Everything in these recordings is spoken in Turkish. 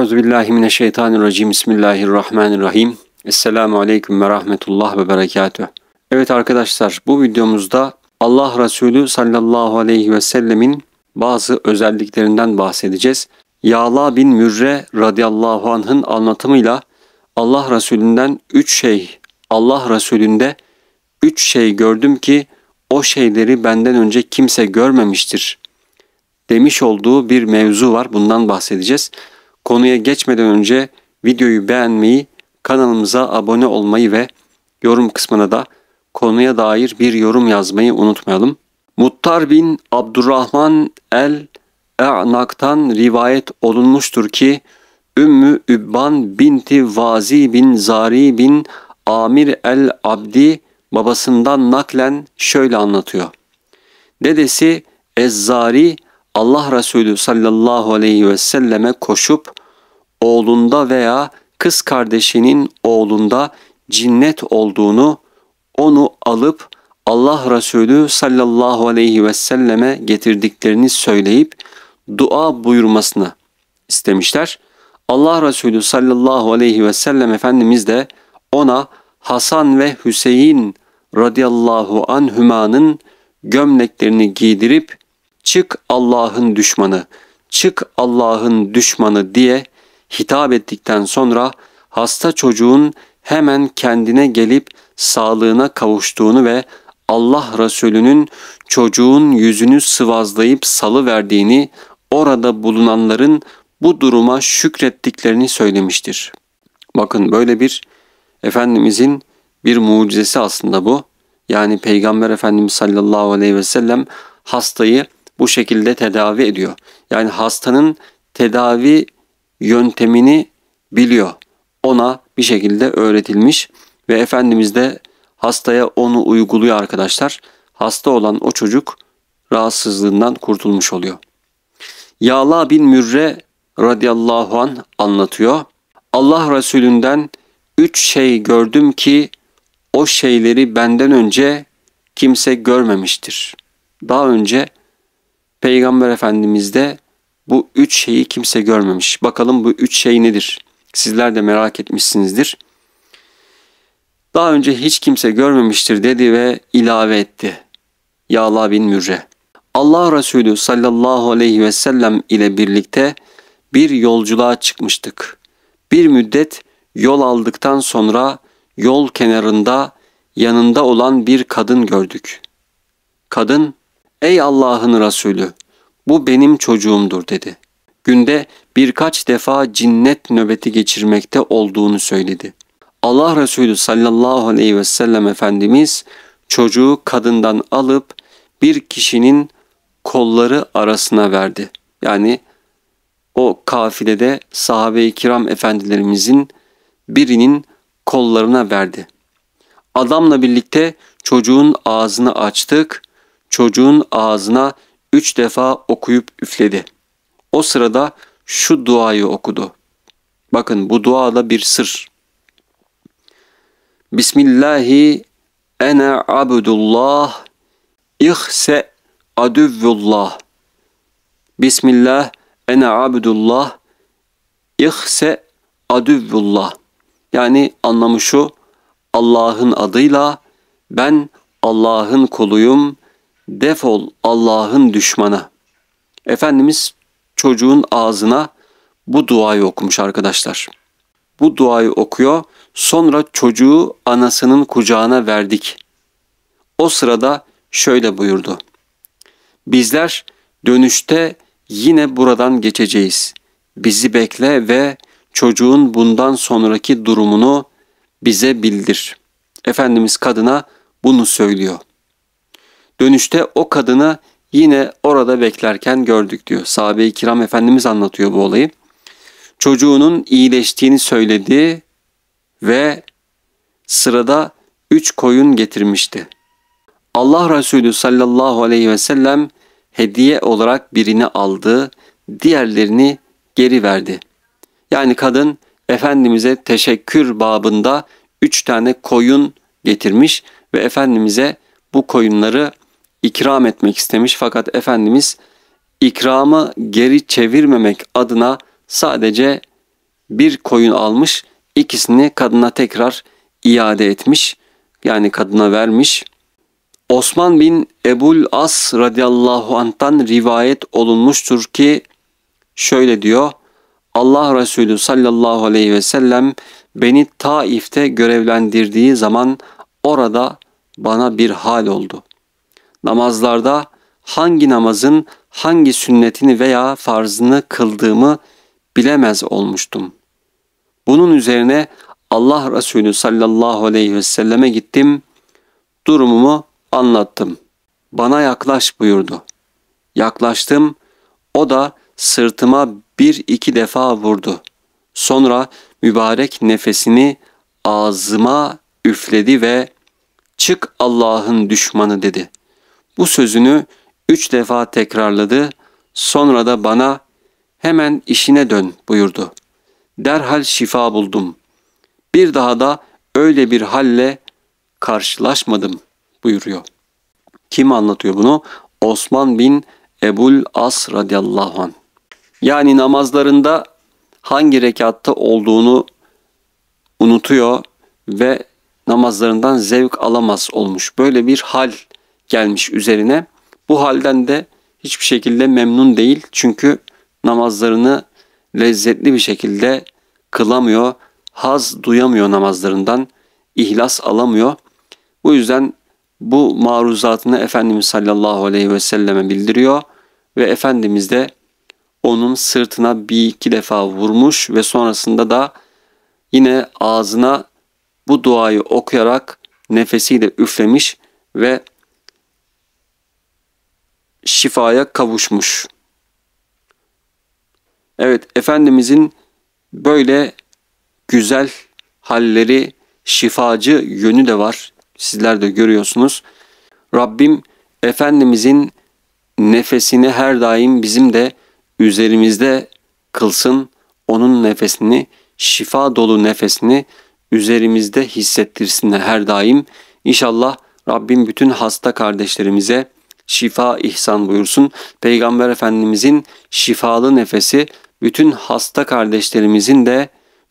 Euzubillahimineşşeytanirracim. Bismillahirrahmanirrahim. Esselamu Aleyküm ve Rahmetullah ve Berekatüh. Evet arkadaşlar bu videomuzda Allah Resulü sallallahu aleyhi ve sellemin bazı özelliklerinden bahsedeceğiz. Yağla bin Mürre radıyallahu anh'ın anlatımıyla Allah Resulünden üç şey, Allah Resulünde üç şey gördüm ki o şeyleri benden önce kimse görmemiştir demiş olduğu bir mevzu var. Bundan bahsedeceğiz. Konuya geçmeden önce videoyu beğenmeyi, kanalımıza abone olmayı ve yorum kısmına da konuya dair bir yorum yazmayı unutmayalım. Muttar bin Abdurrahman el E'nak'tan rivayet olunmuştur ki Ümmü Übban binti Vazi bin Zari bin Amir el Abdi babasından naklen şöyle anlatıyor. Dedesi Ezzari Allah Resulü sallallahu aleyhi ve selleme koşup oğlunda veya kız kardeşinin oğlunda cinnet olduğunu onu alıp Allah Resulü sallallahu aleyhi ve selleme getirdiklerini söyleyip dua buyurmasını istemişler. Allah Resulü sallallahu aleyhi ve sellem Efendimiz de ona Hasan ve Hüseyin radıyallahu anhümanın gömleklerini giydirip çık Allah'ın düşmanı, çık Allah'ın düşmanı diye hitap ettikten sonra hasta çocuğun hemen kendine gelip sağlığına kavuştuğunu ve Allah Resulü'nün çocuğun yüzünü sıvazlayıp salı verdiğini, orada bulunanların bu duruma şükrettiklerini söylemiştir. Bakın böyle bir Efendimizin bir mucizesi aslında bu. Yani Peygamber Efendimiz sallallahu aleyhi ve sellem hastayı bu şekilde tedavi ediyor. Yani hastanın tedavi yöntemini biliyor. Ona bir şekilde öğretilmiş ve Efendimiz de hastaya onu uyguluyor arkadaşlar. Hasta olan o çocuk rahatsızlığından kurtulmuş oluyor. Yala bin Mürre radıyallahu an anlatıyor. Allah Resulünden üç şey gördüm ki o şeyleri benden önce kimse görmemiştir. Daha önce Peygamber Efendimiz de bu üç şeyi kimse görmemiş. Bakalım bu üç şey nedir? Sizler de merak etmişsinizdir. Daha önce hiç kimse görmemiştir dedi ve ilave etti. Yağla bin Mürre. Allah Resulü sallallahu aleyhi ve sellem ile birlikte bir yolculuğa çıkmıştık. Bir müddet yol aldıktan sonra yol kenarında yanında olan bir kadın gördük. Kadın, ey Allah'ın Resulü bu benim çocuğumdur dedi. Günde birkaç defa cinnet nöbeti geçirmekte olduğunu söyledi. Allah Resulü sallallahu aleyhi ve sellem Efendimiz çocuğu kadından alıp bir kişinin kolları arasına verdi. Yani o kafilede sahabe-i kiram efendilerimizin birinin kollarına verdi. Adamla birlikte çocuğun ağzını açtık. Çocuğun ağzına üç defa okuyup üfledi. O sırada şu duayı okudu. Bakın bu duada bir sır. Bismillahi ene abdullah ihse adüvvullah. Bismillah ene abdullah ihse adüvvullah. Yani anlamı şu Allah'ın adıyla ben Allah'ın kuluyum defol Allah'ın düşmanı. Efendimiz çocuğun ağzına bu duayı okumuş arkadaşlar. Bu duayı okuyor. Sonra çocuğu anasının kucağına verdik. O sırada şöyle buyurdu. Bizler dönüşte yine buradan geçeceğiz. Bizi bekle ve çocuğun bundan sonraki durumunu bize bildir. Efendimiz kadına bunu söylüyor. Dönüşte o kadını yine orada beklerken gördük diyor. Sahabe-i kiram Efendimiz anlatıyor bu olayı. Çocuğunun iyileştiğini söyledi ve sırada üç koyun getirmişti. Allah Resulü sallallahu aleyhi ve sellem hediye olarak birini aldı, diğerlerini geri verdi. Yani kadın Efendimiz'e teşekkür babında üç tane koyun getirmiş ve Efendimiz'e bu koyunları ikram etmek istemiş fakat Efendimiz ikramı geri çevirmemek adına sadece bir koyun almış ikisini kadına tekrar iade etmiş yani kadına vermiş. Osman bin Ebul As radıyallahu anh'tan rivayet olunmuştur ki şöyle diyor. Allah Resulü sallallahu aleyhi ve sellem beni Taif'te görevlendirdiği zaman orada bana bir hal oldu namazlarda hangi namazın hangi sünnetini veya farzını kıldığımı bilemez olmuştum. Bunun üzerine Allah Resulü sallallahu aleyhi ve selleme gittim, durumumu anlattım. Bana yaklaş buyurdu. Yaklaştım, o da sırtıma bir iki defa vurdu. Sonra mübarek nefesini ağzıma üfledi ve çık Allah'ın düşmanı dedi.'' Bu sözünü üç defa tekrarladı. Sonra da bana hemen işine dön buyurdu. Derhal şifa buldum. Bir daha da öyle bir halle karşılaşmadım buyuruyor. Kim anlatıyor bunu? Osman bin Ebul As radıyallahu anh. Yani namazlarında hangi rekatta olduğunu unutuyor ve namazlarından zevk alamaz olmuş. Böyle bir hal gelmiş üzerine. Bu halden de hiçbir şekilde memnun değil. Çünkü namazlarını lezzetli bir şekilde kılamıyor. Haz duyamıyor namazlarından. ihlas alamıyor. Bu yüzden bu maruzatını Efendimiz sallallahu aleyhi ve selleme bildiriyor ve Efendimiz de onun sırtına bir iki defa vurmuş ve sonrasında da yine ağzına bu duayı okuyarak nefesiyle üflemiş ve şifaya kavuşmuş. Evet Efendimizin böyle güzel halleri şifacı yönü de var. Sizler de görüyorsunuz. Rabbim Efendimizin nefesini her daim bizim de üzerimizde kılsın. Onun nefesini, şifa dolu nefesini üzerimizde hissettirsin her daim. İnşallah Rabbim bütün hasta kardeşlerimize şifa ihsan buyursun. Peygamber Efendimizin şifalı nefesi bütün hasta kardeşlerimizin de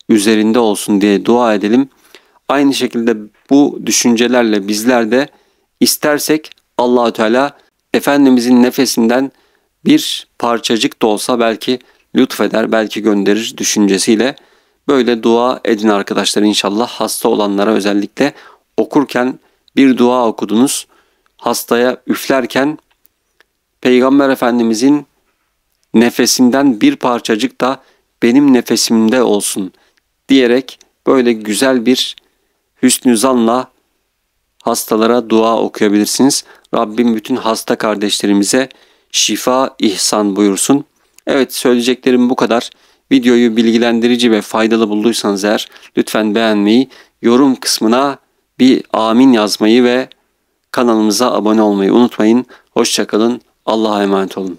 üzerinde olsun diye dua edelim. Aynı şekilde bu düşüncelerle bizler de istersek Allahü Teala Efendimizin nefesinden bir parçacık da olsa belki lütfeder, belki gönderir düşüncesiyle böyle dua edin arkadaşlar inşallah hasta olanlara özellikle okurken bir dua okudunuz hastaya üflerken Peygamber Efendimizin nefesinden bir parçacık da benim nefesimde olsun diyerek böyle güzel bir hüsnü zanla hastalara dua okuyabilirsiniz. Rabbim bütün hasta kardeşlerimize şifa ihsan buyursun. Evet söyleyeceklerim bu kadar. Videoyu bilgilendirici ve faydalı bulduysanız eğer lütfen beğenmeyi, yorum kısmına bir amin yazmayı ve Kanalımıza abone olmayı unutmayın. Hoşçakalın. Allah'a emanet olun.